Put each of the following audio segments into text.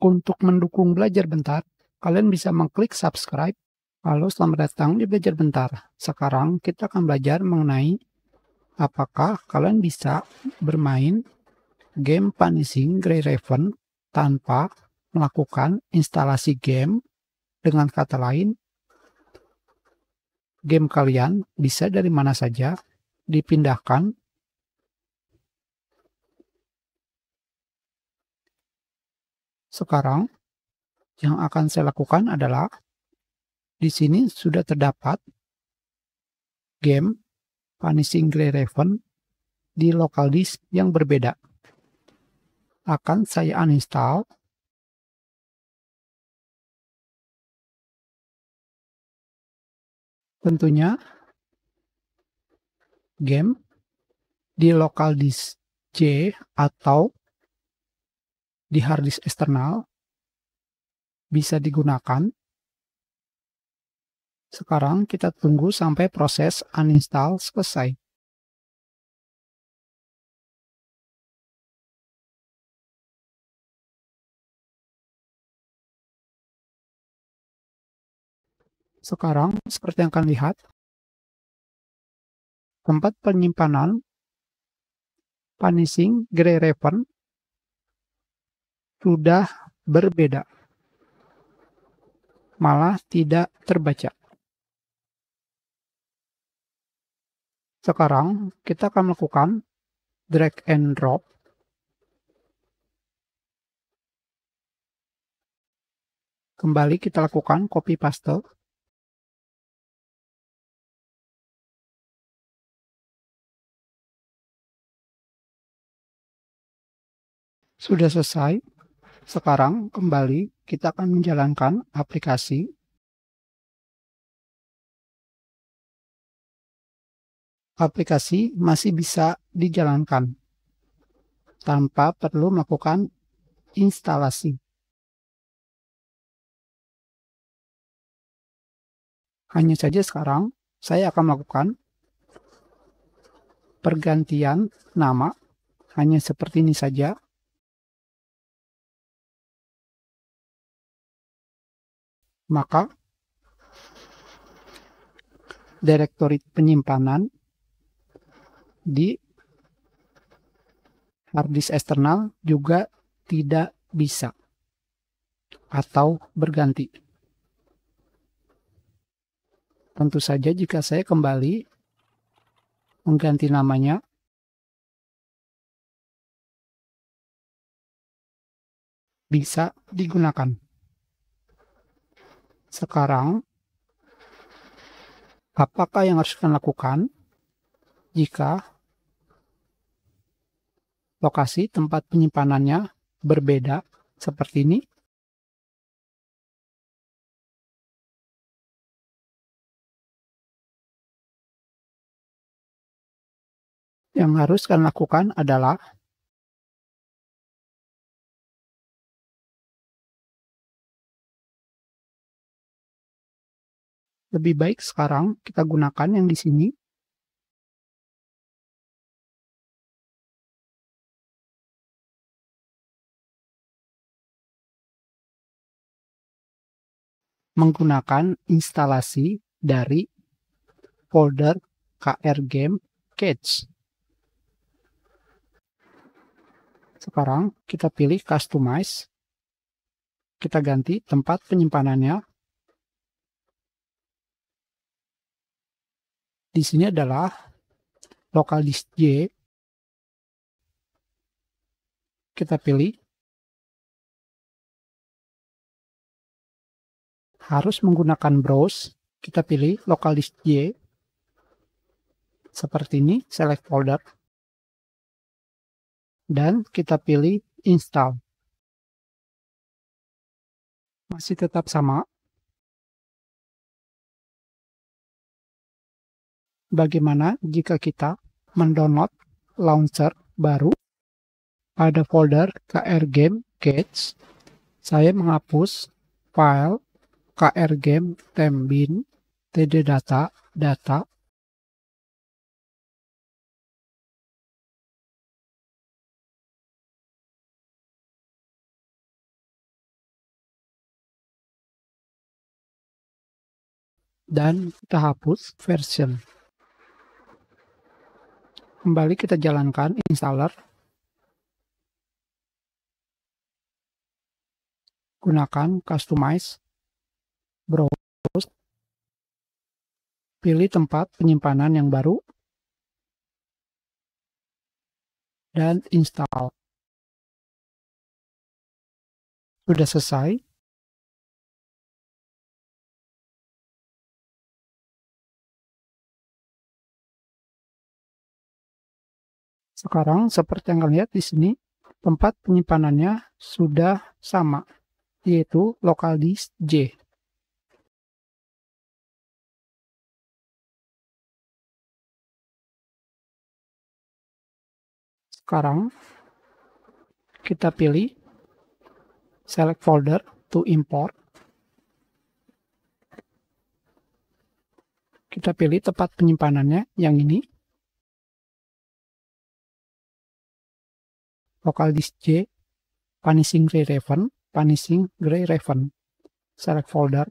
Untuk mendukung belajar bentar, kalian bisa mengklik subscribe. Halo, selamat datang di Belajar Bentar. Sekarang kita akan belajar mengenai apakah kalian bisa bermain game Punishing Grey Raven tanpa melakukan instalasi game. Dengan kata lain, game kalian bisa dari mana saja dipindahkan Sekarang yang akan saya lakukan adalah di sini sudah terdapat game punishing Grey Raven di local disk yang berbeda. Akan saya uninstall tentunya game di local disk C atau di harddisk eksternal bisa digunakan. Sekarang kita tunggu sampai proses uninstall selesai. Sekarang, seperti yang kalian lihat, tempat penyimpanan Punishing Grey Raven sudah berbeda, malah tidak terbaca. Sekarang kita akan melakukan drag and drop Kembali kita lakukan copy paste. Sudah selesai. Sekarang kembali kita akan menjalankan aplikasi. Aplikasi masih bisa dijalankan tanpa perlu melakukan instalasi. Hanya saja sekarang saya akan melakukan pergantian nama hanya seperti ini saja maka direktori penyimpanan di harddisk eksternal juga tidak bisa atau berganti. Tentu saja jika saya kembali mengganti namanya bisa digunakan. Sekarang, apakah yang harus kalian lakukan jika lokasi tempat penyimpanannya berbeda seperti ini? Yang harus kalian lakukan adalah lebih baik sekarang kita gunakan yang di sini. Menggunakan instalasi dari folder KR Game Cage. Sekarang kita pilih Customize. Kita ganti tempat penyimpanannya di sini adalah local disk J. Kita pilih. Harus menggunakan browse. Kita pilih local disk J. Seperti ini, select folder. Dan kita pilih install. Masih tetap sama, Bagaimana jika kita mendownload launcher baru pada folder KR Game Cache, saya menghapus file KR Game Tembin TD Data Data dan kita hapus version Kembali kita jalankan installer. Gunakan customize, browse, pilih tempat penyimpanan yang baru, dan install. Sudah selesai. Sekarang seperti yang kalian lihat di sini tempat penyimpanannya sudah sama yaitu local disk J. Sekarang kita pilih select folder to import. Kita pilih tempat penyimpanannya yang ini. vokal disk C, punishing grey raven, punishing grey raven. Select folder.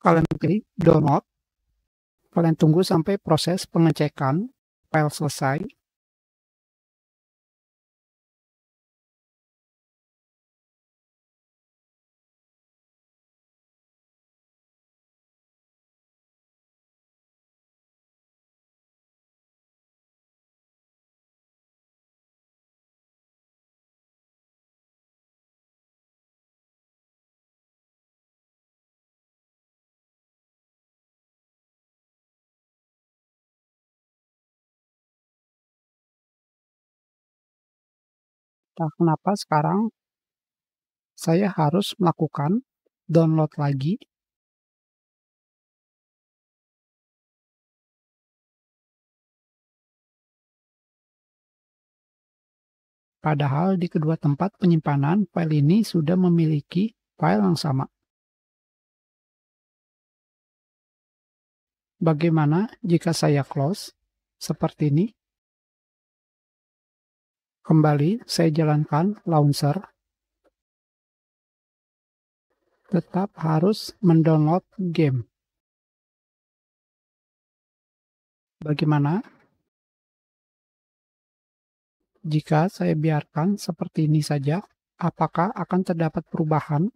Kalian klik download. Kalian tunggu sampai proses pengecekan file selesai. entah kenapa sekarang saya harus melakukan download lagi Padahal di kedua tempat penyimpanan file ini sudah memiliki file yang sama. Bagaimana jika saya close seperti ini? Kembali saya jalankan launcher. Tetap harus mendownload game. Bagaimana? Jika saya biarkan seperti ini saja, apakah akan terdapat perubahan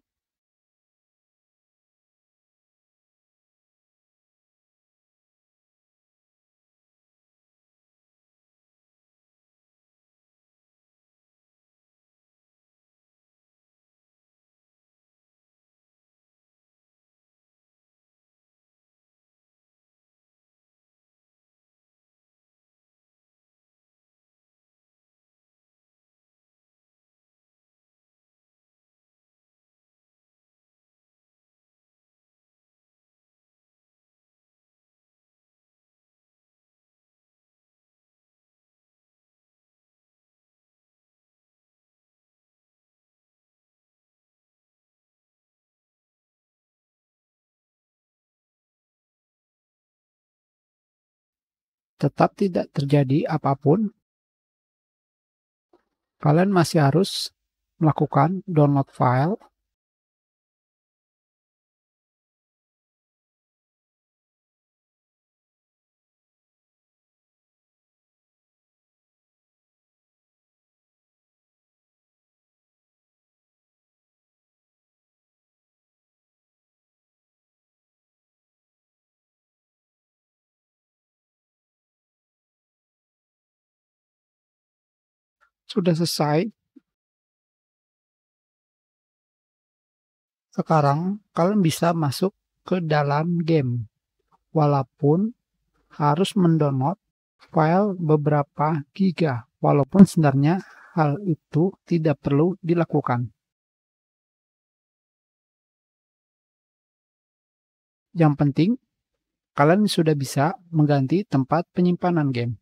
tetap tidak terjadi apapun, kalian masih harus melakukan download file sudah selesai. Sekarang kalian bisa masuk ke dalam game. Walaupun harus mendownload file beberapa giga. Walaupun sebenarnya hal itu tidak perlu dilakukan. Yang penting, kalian sudah bisa mengganti tempat penyimpanan game.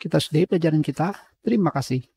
Kita sudahi pelajaran kita. Terima kasih.